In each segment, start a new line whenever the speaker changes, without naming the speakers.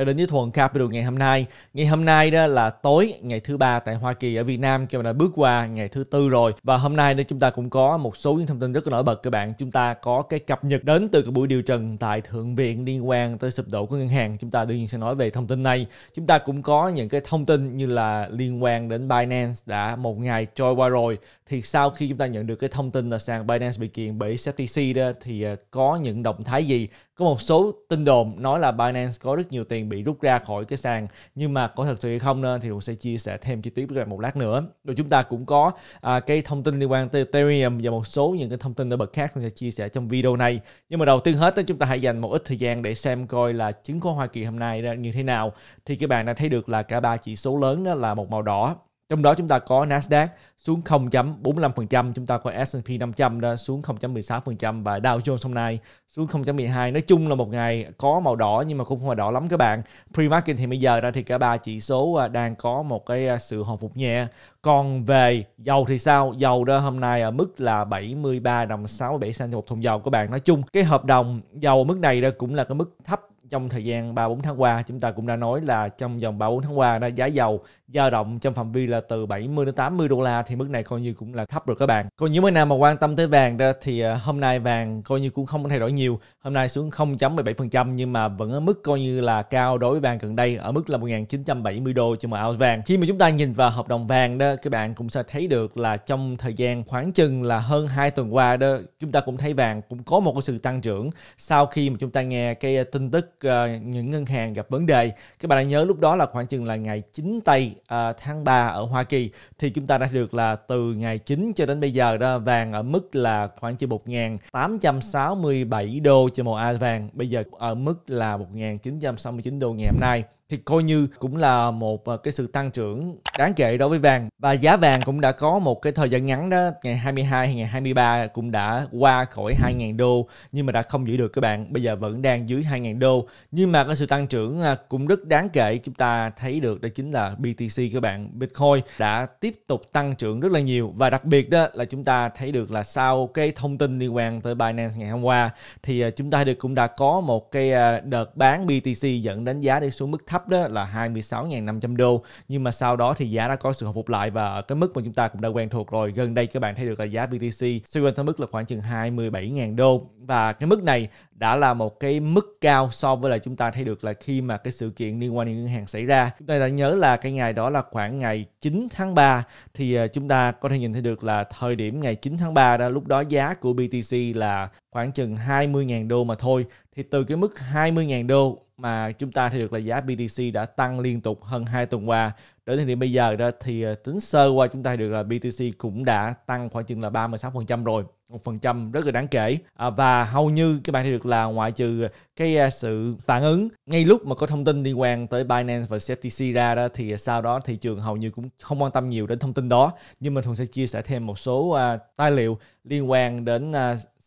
đã đến với Thuần Capital ngày hôm nay. Ngày hôm nay đó là tối ngày thứ ba tại Hoa Kỳ ở Việt Nam các bạn đã bước qua ngày thứ tư rồi và hôm nay đó chúng ta cũng có một số những thông tin rất là nổi bật các bạn. Chúng ta có cái cập nhật đến từ cái buổi điều trần tại thượng viện liên quan tới sụp đổ của ngân hàng. Chúng ta đương nhiên sẽ nói về thông tin này. Chúng ta cũng có những cái thông tin như là liên quan đến Binance đã một ngày trôi qua rồi thì sau khi chúng ta nhận được cái thông tin là sàn Binance bị kiện bởi SEC, đó thì ờ, có những động thái gì? Có một số tin đồn nói là Binance có rất nhiều tiền bị rút ra khỏi cái sàn nhưng mà có thật sự hay không nên thì cũng sẽ chia sẻ thêm chi tiết với các bạn một lát nữa rồi chúng ta cũng có à, cái thông tin liên quan tới Ethereum và một số những cái thông tin nổi bật khác chúng ta chia sẻ trong video này nhưng mà đầu tiên hết chúng ta hãy dành một ít thời gian để xem coi là chứng khoán Hoa Kỳ hôm nay như thế nào thì các bạn đã thấy được là cả ba chỉ số lớn đó là một màu đỏ trong đó chúng ta có Nasdaq xuống 0.45%, chúng ta có S&P 500 đó xuống 0.16% và Dow Jones hôm nay xuống 0.12. Nói chung là một ngày có màu đỏ nhưng mà cũng không màu đỏ lắm các bạn. Pre-market thì bây giờ ra thì cả ba chỉ số à, đang có một cái à, sự hồi phục nhẹ. Còn về dầu thì sao? Dầu đó hôm nay ở mức là 73 đồng 67 cent một thùng dầu các bạn. Nói chung cái hợp đồng dầu ở mức này đó cũng là cái mức thấp trong thời gian 3-4 tháng qua chúng ta cũng đã nói là trong vòng 3-4 tháng qua đã giá dầu dao động trong phạm vi là từ 70 đến 80 đô la thì mức này coi như cũng là thấp rồi các bạn. Còn những bạn nào mà quan tâm tới vàng đó thì ờ, hôm nay vàng coi như cũng không thay đổi nhiều. Hôm nay xuống 0.17% nhưng mà vẫn ở mức coi như là cao đối với vàng gần đây ở mức là 1970 đô cho một ounce vàng. Khi mà chúng ta nhìn vào hợp đồng vàng đó các bạn cũng sẽ thấy được là trong thời gian khoảng chừng là hơn 2 tuần qua đó chúng ta cũng thấy vàng cũng có một cái sự tăng trưởng sau khi mà chúng ta nghe cái ờ, tin tức uh, những ngân hàng gặp vấn đề các bạn đã nhớ lúc đó là khoảng chừng là ngày 9 tây uh, tháng 3 ở Hoa Kỳ thì chúng ta đã được là từ ngày 9 cho đến bây giờ đó vàng ở mức là khoảng chừng 1.867 đô cho một ounce vàng bây giờ ở mức là 1.969 đô ngày hôm nay thì coi như cũng là một ờ, cái sự tăng trưởng đáng kể đối với vàng và giá vàng cũng đã có một cái thời gian ngắn đó ngày 22 hay ngày 23 cũng đã qua khỏi 2.000 đô nhưng mà đã không giữ được các bạn bây giờ vẫn đang dưới 2.000 đô nhưng mà cái sự tăng trưởng à, cũng rất đáng kể chúng ta thấy được đó chính là BTC các bạn Bitcoin đã tiếp tục tăng trưởng rất là nhiều và đặc biệt đó là chúng ta thấy được là sau cái thông tin liên quan tới Binance ngày hôm qua thì ờ, chúng ta được cũng đã có một cái ờ, đợt bán BTC dẫn đến giá đi xuống mức thấp thấp đó là 26.500 đô nhưng mà sau đó thì giá đã có sự hồi phục lại và ở cái mức mà chúng ta cũng đã quen thuộc rồi gần đây các bạn thấy được là giá BTC xoay quanh mức là khoảng chừng 27.000 đô và cái mức này đã là một cái mức cao so với là chúng ta thấy được là khi mà cái sự kiện liên quan đến ngân hàng xảy ra chúng ta đã nhớ là cái ngày đó là khoảng ngày 9 tháng 3 thì à, chúng ta có thể nhìn thấy được là thời điểm ngày 9 tháng 3 đó lúc đó giá của BTC là khoảng chừng 20.000 đô mà thôi thì từ cái mức 20.000 đô mà chúng ta thấy được là giá BTC đã tăng liên tục hơn 2 tuần qua. Đến thời điểm bây giờ đó thì ờ, tính sơ qua chúng ta thấy được là BTC cũng đã tăng khoảng chừng là 36% rồi, một phần trăm rất là đáng kể à, và hầu như các bạn thấy được là ngoại trừ cái ờ, sự phản ứng ngay lúc mà có thông tin liên quan tới Binance và CFTC ra đó thì sau đó thị trường hầu như cũng không quan tâm nhiều đến thông tin đó nhưng mình thường sẽ chia sẻ thêm một số uh, tài liệu liên quan đến uh,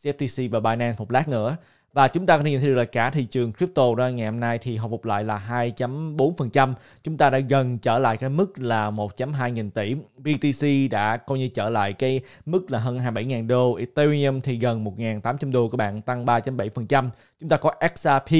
CFTC và Binance một lát nữa và chúng ta có thể nhìn thấy được là cả thị trường crypto ra ngày hôm nay thì hồi phục lại là 2.4%. Chúng ta đã gần trở lại cái mức là 1.2 nghìn tỷ. BTC đã coi như trở lại cái mức là hơn 27.000 đô. Ethereum thì gần 1.800 đô các bạn, tăng 3.7%. Chúng ta có XRP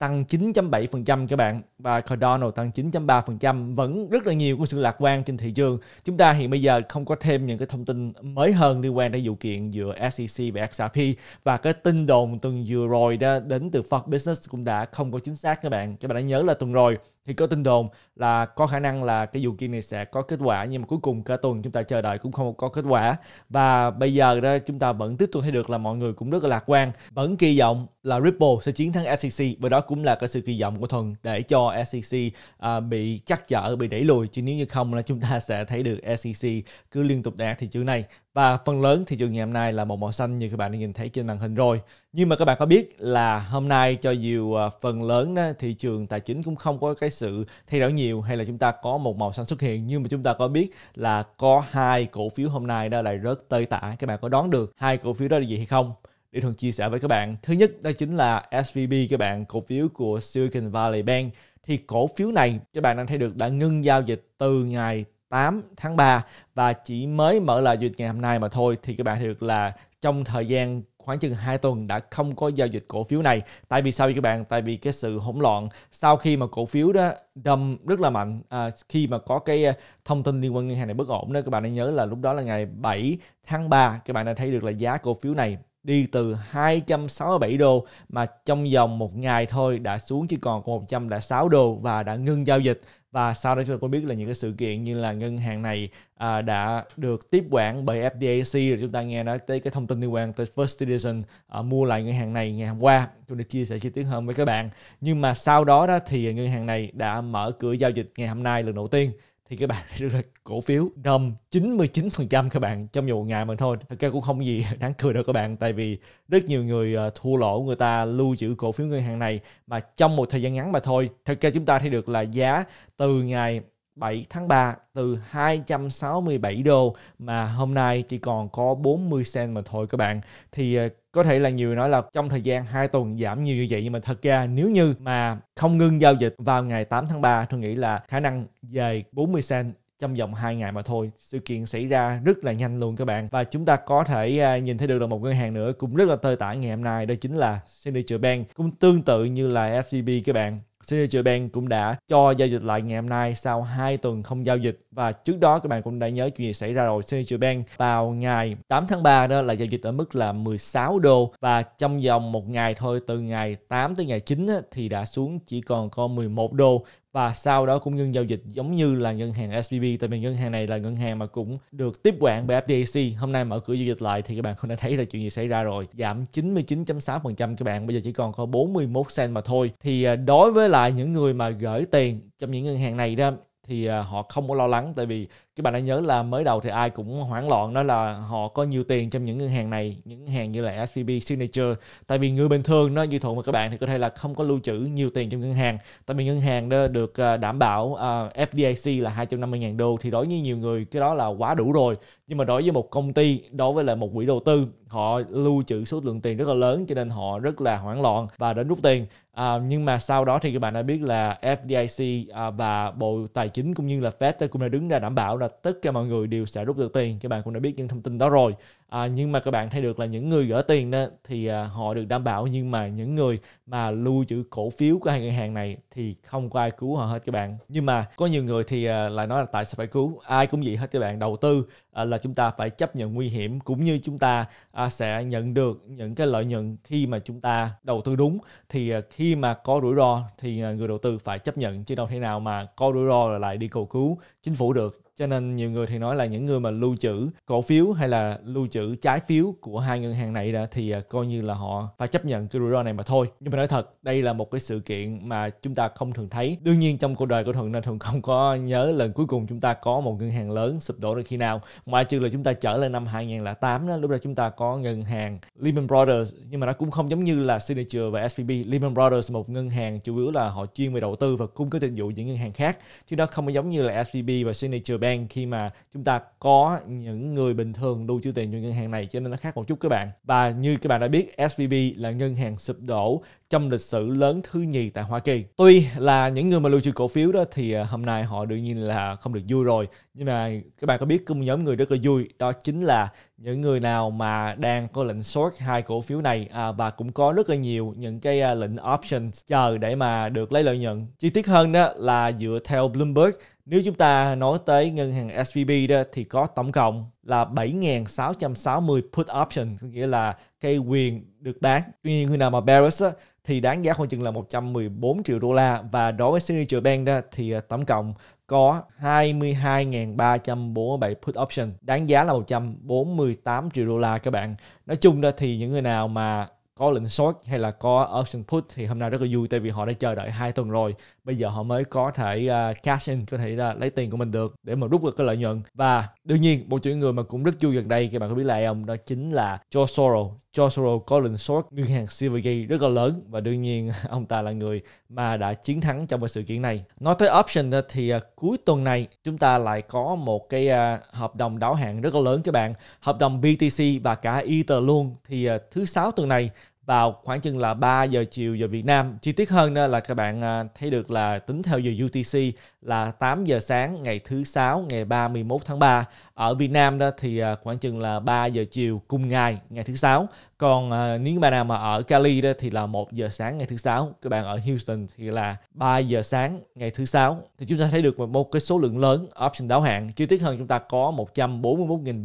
tăng 9.7% các bạn và Cardano tăng 9.3% vẫn rất là nhiều của sự lạc quan trên thị trường. Chúng ta hiện bây giờ không có thêm những cái thông tin mới hơn liên quan đến vụ kiện giữa SEC và XRP và cái tin đồn tuần vừa rồi đó đến từ Fox Business cũng đã không có chính xác các bạn. Các bạn đã nhớ là tuần rồi thì có tin đồn là có khả năng là cái vụ kiện này sẽ có kết quả nhưng mà cuối cùng cả tuần chúng ta chờ đợi cũng không có kết quả và bây giờ đó chúng ta vẫn tiếp tục thấy được là mọi người cũng rất là lạc quan vẫn kỳ vọng là Ripple sẽ chiến thắng SEC và đó cũng là cái sự kỳ vọng của thuần để cho SEC à, bị chắc chở bị đẩy lùi chứ nếu như không là chúng ta sẽ thấy được SEC cứ liên tục đạt thị trường này và phần lớn thị trường ngày hôm nay là một màu xanh như các bạn đã nhìn thấy trên màn hình rồi nhưng mà các bạn có biết là hôm nay cho dù à, phần lớn thị trường tài chính cũng không có cái sự thay đổi nhiều hay là chúng ta có một màu xanh xuất hiện nhưng mà chúng ta có biết là có hai cổ phiếu hôm nay đó lại rớt tơi tả các bạn có đoán được hai cổ phiếu đó là gì hay không để thường chia sẻ với các bạn thứ nhất đó chính là SVB các bạn cổ phiếu của Silicon Valley Bank thì cổ phiếu này các bạn đang thấy được đã ngưng giao dịch từ ngày 8 tháng 3 và chỉ mới mở lại dịch ngày hôm nay mà thôi thì các bạn được là trong thời gian khoảng chừng 2 tuần đã không có giao dịch cổ phiếu này. Tại vì sao vậy các bạn? Tại vì cái sự hỗn loạn sau khi mà cổ phiếu đó đâm rất là mạnh à, khi mà có cái à, thông tin liên quan ngân hàng này bất ổn đó các bạn hãy nhớ là lúc đó là ngày 7 tháng 3 các bạn đã thấy được là giá cổ phiếu này đi từ 267 đô mà trong vòng một ngày thôi đã xuống chỉ còn 106 đô và đã ngưng giao dịch và sau đó chúng ta cũng biết là những cái sự kiện như là ngân hàng này à, đã được tiếp quản bởi FDIC rồi chúng ta nghe nói tới cái thông tin liên quan tới First Citizen à, mua lại ngân hàng này ngày hôm qua tôi đã chia sẻ chi tiết hơn với các bạn nhưng mà sau đó đó thì ngân hàng này đã mở cửa giao dịch ngày hôm nay lần đầu tiên thì các bạn được là cổ phiếu đâm 99% các bạn trong một ngày mà thôi. Thật ra cũng không gì đáng cười đâu các bạn tại vì rất nhiều người ờ, thua lỗ người ta lưu trữ cổ phiếu ngân hàng này mà trong một thời gian ngắn mà thôi. Thật ra chúng ta thấy được là giá từ ngày 7 tháng 3 từ 267 đô mà hôm nay chỉ còn có 40 cent mà thôi các bạn. Thì ờ, có thể là nhiều người nói là trong thời gian 2 tuần giảm nhiều như vậy nhưng mà thật ra nếu như mà không ngưng giao dịch vào ngày 8 tháng 3 tôi nghĩ là khả năng về 40 cent trong vòng 2 ngày mà thôi. Sự kiện xảy ra rất là nhanh luôn các bạn. Và chúng ta có thể ờ, nhìn thấy được là một ngân hàng nữa cũng rất là tơi tả ngày hôm nay đó chính là Signature Bank cũng tương tự như là SVB các bạn Signature Bank cũng đã cho giao dịch lại ngày hôm nay sau 2 tuần không giao dịch và trước đó các bạn cũng đã nhớ chuyện gì xảy ra rồi Signature Bank vào ngày 8 tháng 3 đó là giao dịch ở mức là 16 đô và trong vòng một ngày thôi từ ngày 8 tới ngày 9 thì đã xuống chỉ còn có 11 đô và sau đó cũng ngưng giao dịch giống như là ngân hàng SBB tại vì ngân hàng này là ngân hàng mà cũng được tiếp quản bởi FDIC hôm nay mở cửa giao dịch lại thì các bạn cũng đã thấy là chuyện gì xảy ra rồi giảm 99.6% các bạn bây giờ chỉ còn có 41 cent mà thôi thì à, đối với lại những người mà gửi tiền trong những ngân hàng này đó thì à, họ không có lo lắng tại vì các bạn đã nhớ là mới đầu thì ai cũng hoảng loạn đó là họ có nhiều tiền trong những ngân hàng này những ngân hàng như là SVB Signature tại vì người bình thường nó như thuận mà các bạn thì có thể là không có lưu trữ nhiều tiền trong ngân hàng tại vì ngân hàng đó được à, đảm bảo à, FDIC là 250.000 đô thì đối với nhiều người cái đó là quá đủ rồi nhưng mà đối với một công ty đối với là một quỹ đầu tư họ lưu trữ số lượng tiền rất là lớn cho nên họ rất là hoảng loạn và đến rút tiền à, nhưng mà sau đó thì các bạn đã biết là FDIC à, và Bộ Tài chính cũng như là Fed cũng đã đứng ra đảm bảo là tất cả mọi người đều sẽ rút được tiền các bạn cũng đã biết những thông tin đó rồi à, nhưng mà các bạn thấy được là những người gửi tiền đó thì à, họ được đảm bảo nhưng mà những người mà lưu trữ cổ phiếu của hai ngân hàng này thì không có ai cứu họ hết các bạn nhưng mà có nhiều người thì à, lại nói là tại sao phải cứu ai cũng vậy hết các bạn đầu tư à, là chúng ta phải chấp nhận nguy hiểm cũng như chúng ta à, sẽ nhận được những cái lợi nhuận khi mà chúng ta đầu tư đúng thì à, khi mà có rủi ro thì à, người đầu tư phải chấp nhận chứ đâu thể nào mà có rủi ro là lại đi cầu cứu chính phủ được cho nên nhiều người thì nói là những người mà lưu trữ cổ phiếu hay là lưu trữ trái phiếu của hai ngân hàng này đó thì à, coi như là họ phải chấp nhận cái rủi ro này mà thôi nhưng mà nói thật đây là một cái sự kiện mà chúng ta không thường thấy đương nhiên trong cuộc đời của thuận nên thường không có nhớ lần cuối cùng chúng ta có một ngân hàng lớn sụp đổ được khi nào ngoại trừ là chúng ta trở lên năm 2008 đó lúc đó chúng ta có ngân hàng Lehman Brothers nhưng mà nó cũng không giống như là Signature và SVB Lehman Brothers một ngân hàng chủ yếu là họ chuyên về đầu tư và cung cấp dịch vụ những ngân hàng khác chứ đó không giống như là SVB và Signature Bank Iran khi mà chúng ta có những người bình thường lưu trữ tiền cho ngân hàng này cho nên nó khác một chút các bạn. Và như các bạn đã biết SVB là ngân hàng sụp đổ trong lịch sử lớn thứ nhì tại Hoa Kỳ. Tuy là những người mà lưu trữ cổ phiếu đó thì à, hôm nay họ đương nhiên là không được vui rồi nhưng mà các bạn có biết có một nhóm người rất là vui đó chính là những người nào mà đang có lệnh short hai cổ phiếu này à, và cũng có rất là nhiều những cái à, lệnh options chờ để mà được lấy lợi nhuận chi tiết hơn đó là dựa theo Bloomberg nếu chúng ta nói tới ngân hàng SVB đó thì có tổng cộng là 7.660 put option, có nghĩa là cái quyền được bán. Tuy nhiên khi nào mà Barris á, thì đáng giá khoảng chừng là 114 triệu đô la và đối với Signature Bank đó thì ờ, tổng cộng có 22.347 put option đáng giá là 148 triệu đô la các bạn. Nói chung đó thì những người nào mà có lệnh short hay là có option put thì hôm nay rất là vui tại vì họ đã chờ đợi hai tuần rồi bây giờ họ mới có thể uh, cash in có thể uh, lấy tiền của mình được để mà rút được cái lợi nhuận và đương nhiên một chuyện người mà cũng rất vui gần đây các bạn có biết là ông đó chính là George Soros George Soros có lệnh short ngân hàng Silvergate rất là lớn và đương nhiên ông ta là người mà đã chiến thắng trong cái sự kiện này. Nói tới option thì uh, cuối tuần này chúng ta lại có một cái uh, hợp đồng đáo hạn rất là lớn các bạn, hợp đồng BTC và cả Ether luôn thì uh, thứ sáu tuần này vào khoảng chừng là 3 giờ chiều giờ Việt Nam. Chi tiết hơn là các bạn à, thấy được là tính theo giờ UTC là 8 giờ sáng ngày thứ sáu ngày 31 tháng 3 ở Việt Nam đó thì à, khoảng chừng là 3 giờ chiều cùng ngày ngày thứ sáu còn à, nếu như bạn nào mà ở Cali đó thì là 1 giờ sáng ngày thứ sáu các bạn ở Houston thì là 3 giờ sáng ngày thứ sáu thì chúng ta thấy được một cái số lượng lớn option đáo hạn chi tiết hơn chúng ta có 141.000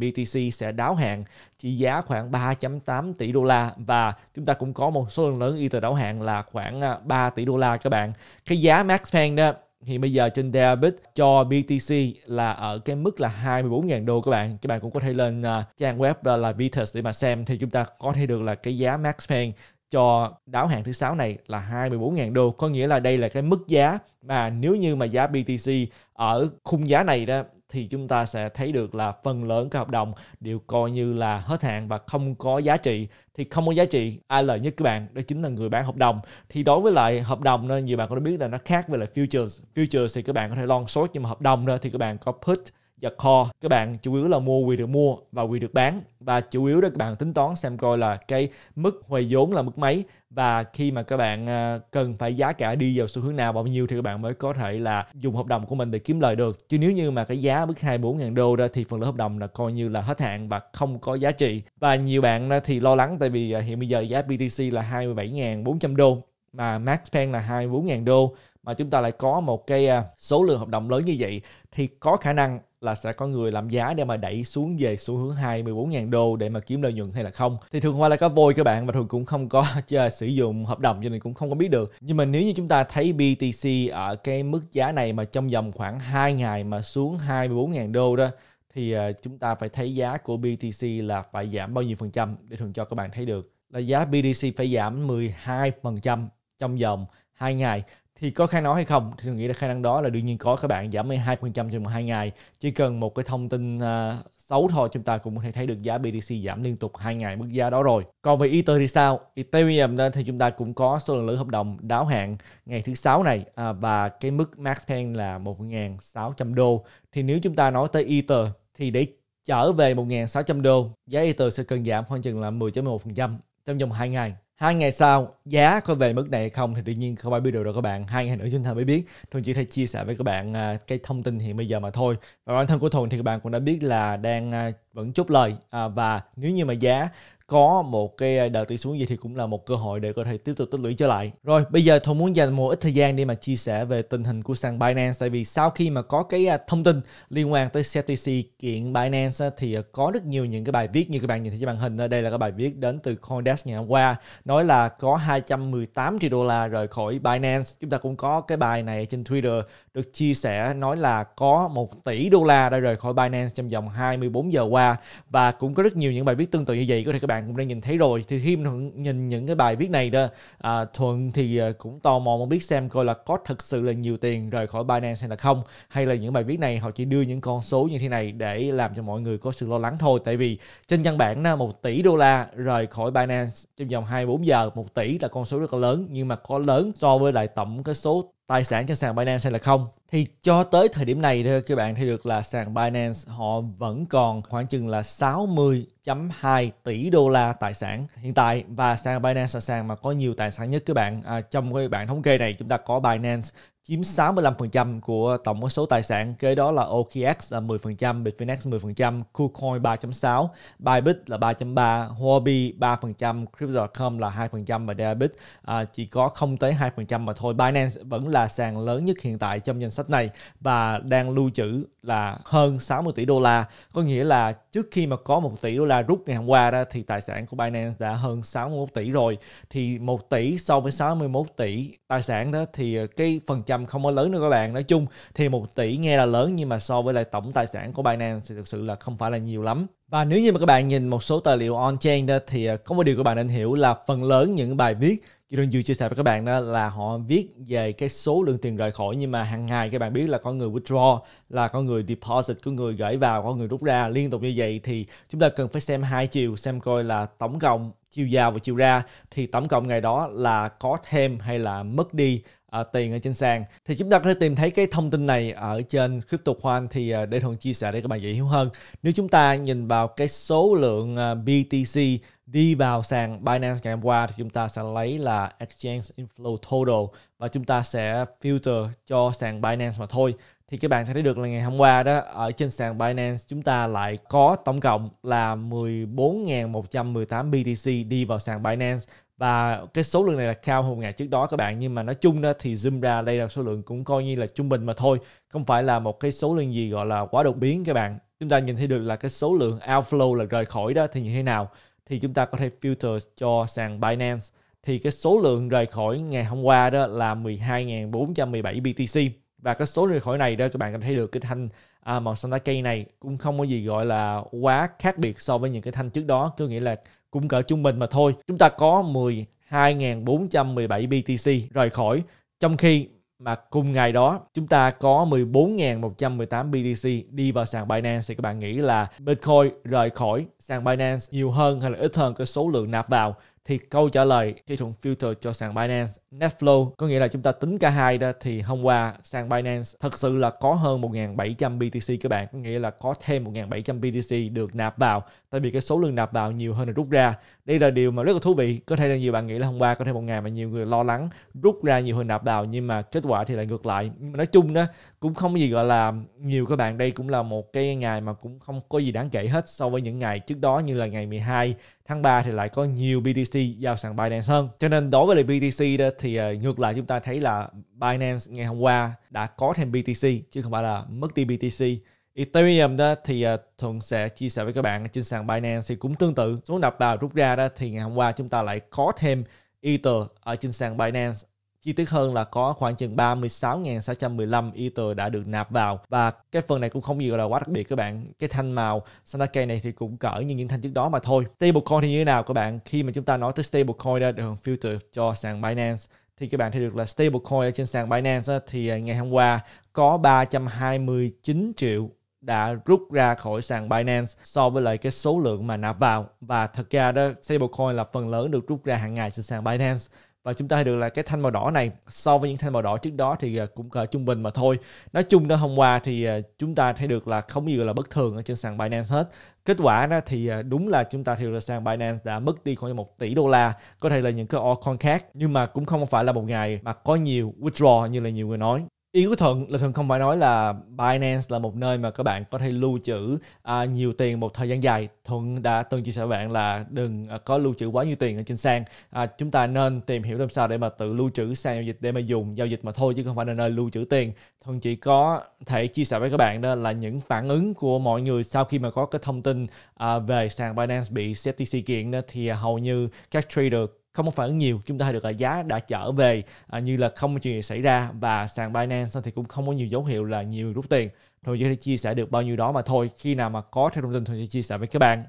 BTC sẽ đáo hạn trị giá khoảng 3.8 tỷ đô la và chúng ta cũng có một số lượng lớn Ether đáo hạn là khoảng 3 à, tỷ đô la các bạn cái giá Max Payne đó thì bây giờ trên Derabit cho BTC là ở cái mức là 24.000 đô các bạn. Các bạn cũng có thể lên uh, trang web là, là Vitas để mà xem thì chúng ta có thể được là cái giá max paying cho đáo hạn thứ sáu này là 24.000 đô. Có nghĩa là đây là cái mức giá mà nếu như mà giá BTC ở khung giá này đó thì chúng ta sẽ thấy được là phần lớn các hợp đồng đều coi như là hết hạn và không có giá trị thì không có giá trị ai lợi nhất các bạn đó chính là người bán hợp đồng thì đối với lại hợp đồng nên nhiều bạn có biết là nó khác với lại futures futures thì các bạn có thể long short nhưng mà hợp đồng đó thì các bạn có put giật kho các bạn chủ yếu là mua quy được mua và quy được bán và chủ yếu đó các bạn tính toán xem coi là cái mức hồi vốn là mức mấy và khi mà các bạn ờ, cần phải giá cả đi vào xu hướng nào bao nhiêu thì các bạn mới có thể là dùng hợp đồng của mình để kiếm lời được chứ nếu như mà cái giá mức 24 000 đô ra thì phần lớn hợp đồng là coi như là hết hạn và không có giá trị và nhiều bạn ờ, thì lo lắng tại vì ờ, hiện bây giờ giá BTC là 27.400 đô mà max pay là 24.000 đô mà chúng ta lại có một cái à, số lượng hợp đồng lớn như vậy thì có khả năng là sẽ có người làm giá để mà đẩy xuống về xu hướng 24.000 đô để mà kiếm lợi nhuận hay là không thì thường qua là có vôi các bạn và thường cũng không có sử dụng hợp đồng cho nên cũng không có biết được nhưng mà nếu như chúng ta thấy BTC ở cái mức giá này mà trong vòng khoảng 2 ngày mà xuống 24.000 đô đó thì à, chúng ta phải thấy giá của BTC là phải giảm bao nhiêu phần trăm để thường cho các bạn thấy được là giá BTC phải giảm 12% trong vòng 2 ngày thì có khả năng hay không thì tôi nghĩ là khả năng đó là đương nhiên có các bạn giảm 12% trong hai ngày chỉ cần một cái thông tin à, xấu thôi chúng ta cũng có thể thấy được giá BTC giảm liên tục hai ngày mức giá đó rồi còn về Ether thì sao Ethereum thì chúng ta cũng có số lượng lữ hợp đồng đáo hạn ngày thứ sáu này à, và cái mức max pen là 1.600 đô thì nếu chúng ta nói tới Ether thì để trở về 1.600 đô giá Ether sẽ cần giảm khoảng chừng là 10.1% trong vòng 2 ngày hai ngày sau giá có về mức này hay không thì tự nhiên không ai biết được rồi các bạn hai ngày nữa chúng ta mới biết thuần chỉ thể chia sẻ với các bạn à, cái thông tin hiện bây giờ mà thôi và bản thân của thuần thì các bạn cũng đã biết là đang à, vẫn chốt lời à, và nếu như mà giá có một cái đợt đi xuống gì thì cũng là một cơ hội để có thể tiếp tục tích lũy trở lại. Rồi bây giờ tôi muốn dành một ít thời gian để mà chia sẻ về tình hình của sàn Binance tại vì sau khi mà có cái à, thông tin liên quan tới CFTC kiện Binance thì à, có rất nhiều những cái bài viết như các bạn nhìn thấy trên màn hình. Đây là cái bài viết đến từ CoinDesk ngày hôm qua nói là có 218 triệu đô la rời khỏi Binance. Chúng ta cũng có cái bài này trên Twitter được chia sẻ nói là có 1 tỷ đô la đã rời khỏi Binance trong vòng 24 giờ qua và cũng có rất nhiều những bài viết tương tự như vậy có thể các bạn cũng đã nhìn thấy rồi thì khi mình nhìn những cái bài viết này đó à, thuận thì à, cũng tò mò muốn biết xem coi là có thật sự là nhiều tiền rời khỏi binance hay là không hay là những bài viết này họ chỉ đưa những con số như thế này để làm cho mọi người có sự lo lắng thôi tại vì trên văn bản là một tỷ đô la rời khỏi binance trong vòng 24 giờ một tỷ là con số rất là lớn nhưng mà có lớn so với lại tổng cái số tài sản trên sàn Binance hay là không thì cho tới thời điểm này thôi các bạn thấy được là sàn Binance họ vẫn còn khoảng chừng là 60.2 tỷ đô la tài sản hiện tại và sàn Binance là sàn mà có nhiều tài sản nhất các bạn à, trong cái bạn thống kê này chúng ta có Binance chiếm 65% của tổng số tài sản. Kế đó là OKX là 10%, Bitfinex 10%, KuCoin 3.6, Bybit là 3.3, Huobi 3%, Crypto.com là 2% và Debit à, chỉ có không tới 2% mà thôi. Binance vẫn là sàn lớn nhất hiện tại trong danh sách này và đang lưu trữ là hơn 60 tỷ đô la. Có nghĩa là trước khi mà có 1 tỷ đô la rút ngày hôm qua đó thì tài sản của Binance đã hơn 61 tỷ rồi. Thì 1 tỷ so với 61 tỷ tài sản đó thì cái phần trăm 10% không có lớn nữa các bạn nói chung thì một tỷ nghe là lớn nhưng mà so với lại tổng tài sản của Binance thì thực sự là không phải là nhiều lắm và nếu như mà các bạn nhìn một số tài liệu on-chain đó thì à, có một điều các bạn nên hiểu là phần lớn những bài viết Chị vừa chia sẻ với các bạn đó là họ viết về cái số lượng tiền rời khỏi nhưng mà hàng ngày các bạn biết là có người withdraw là có người deposit, của người gửi vào, có người rút ra liên tục như vậy thì chúng ta cần phải xem hai chiều xem coi là tổng cộng chiều vào và chiều ra thì tổng cộng ngày đó là có thêm hay là mất đi à, tiền ở trên sàn thì chúng ta có thể tìm thấy cái thông tin này ở trên CryptoQuant thì à, để thuận chia sẻ để các bạn dễ hiểu hơn nếu chúng ta nhìn vào cái số lượng à, BTC đi vào sàn Binance ngày hôm qua thì chúng ta sẽ lấy là exchange inflow total và chúng ta sẽ filter cho sàn Binance mà thôi thì các bạn sẽ thấy được là ngày hôm qua đó ở trên sàn Binance chúng ta lại có tổng cộng là 14.118 BTC đi vào sàn Binance và cái số lượng này là cao hơn ngày trước đó các bạn nhưng mà nói chung đó thì zoom ra đây là số lượng cũng coi như là trung bình mà thôi không phải là một cái số lượng gì gọi là quá đột biến các bạn chúng ta nhìn thấy được là cái số lượng outflow là rời khỏi đó thì như thế nào thì chúng ta có thể filter cho sàn Binance thì cái số lượng rời khỏi ngày hôm qua đó là 12.417 BTC và cái số rời khỏi này đó các bạn có thể thấy được cái thanh à, màu xanh lá cây này cũng không có gì gọi là quá khác biệt so với những cái thanh trước đó có nghĩa là cũng cỡ trung bình mà thôi. Chúng ta có 12.417 BTC rời khỏi, trong khi mà cùng ngày đó chúng ta có 14.118 BTC đi vào sàn Binance thì các bạn nghĩ là Bitcoin rời khỏi sàn Binance nhiều hơn hay là ít hơn cái số lượng nạp vào thì câu trả lời kỹ thuật filter cho sàn Binance Netflow có nghĩa là chúng ta tính cả hai đó thì hôm qua sàn Binance thật sự là có hơn 1.700 BTC các bạn có nghĩa là có thêm 1.700 BTC được nạp vào tại vì cái số lượng nạp vào nhiều hơn là rút ra đây là điều mà rất là thú vị có thể là nhiều bạn nghĩ là hôm qua có thể một ngày mà nhiều người lo lắng rút ra nhiều hơn nạp vào nhưng mà kết quả thì lại ngược lại nhưng mà nói chung đó cũng không có gì gọi là nhiều các bạn đây cũng là một cái ngày mà cũng không có gì đáng kể hết so với những ngày trước đó như là ngày 12 tháng 3 thì lại có nhiều BTC giao sàn Binance hơn. Cho nên đối với lại BTC đó thì ờ, ngược lại chúng ta thấy là Binance ngày hôm qua đã có thêm BTC chứ không phải là mất đi BTC. Ethereum đó thì ờ, Thuận sẽ chia sẻ với các bạn trên sàn Binance thì cũng tương tự. Số nạp vào rút ra đó thì ngày hôm qua chúng ta lại có thêm Ether ở trên sàn Binance Chi tiết hơn là có khoảng chừng 36.615 Ether đã được nạp vào và cái phần này cũng không gì gọi là quá đặc biệt các bạn. Cái thanh màu Sanake này thì cũng cỡ như những thanh trước đó mà thôi. Stablecoin thì như thế nào các bạn? Khi mà chúng ta nói tới stablecoin đã được filter cho sàn Binance thì các bạn thấy được là stablecoin ở trên sàn Binance thì à, ngày hôm qua có 329 triệu đã rút ra khỏi sàn Binance so với lại cái số lượng mà nạp vào và thật ra đó stablecoin là phần lớn được rút ra hàng ngày trên sàn Binance và chúng ta thấy được là cái thanh màu đỏ này so với những thanh màu đỏ trước đó thì à, cũng trung bình mà thôi nói chung đó hôm qua thì à, chúng ta thấy được là không gì là bất thường ở trên sàn Binance hết kết quả đó thì à, đúng là chúng ta thấy là sàn Binance đã mất đi khoảng một tỷ đô la có thể là những cái altcoin khác nhưng mà cũng không phải là một ngày mà có nhiều withdraw như là nhiều người nói ý của thuận là thuận không phải nói là binance là một nơi mà các bạn có thể lưu trữ à, nhiều tiền một thời gian dài thuận đã từng chia sẻ với bạn là đừng à, có lưu trữ quá nhiều tiền ở trên sàn à, chúng ta nên tìm hiểu làm sao để mà tự lưu trữ sàn giao dịch để mà dùng giao dịch mà thôi chứ không phải là nơi lưu trữ tiền thuận chỉ có thể chia sẻ với các bạn đó là những phản ứng của mọi người sau khi mà có cái thông tin à, về sàn binance bị ct sự kiện đó, thì hầu như các trader không có phản ứng nhiều chúng ta được là giá đã trở về à, như là không có chuyện gì xảy ra và sàn Binance thì cũng không có nhiều dấu hiệu là nhiều rút tiền thôi chỉ chia sẻ được bao nhiêu đó mà thôi khi nào mà có thêm thông tin thì sẽ chia sẻ với các bạn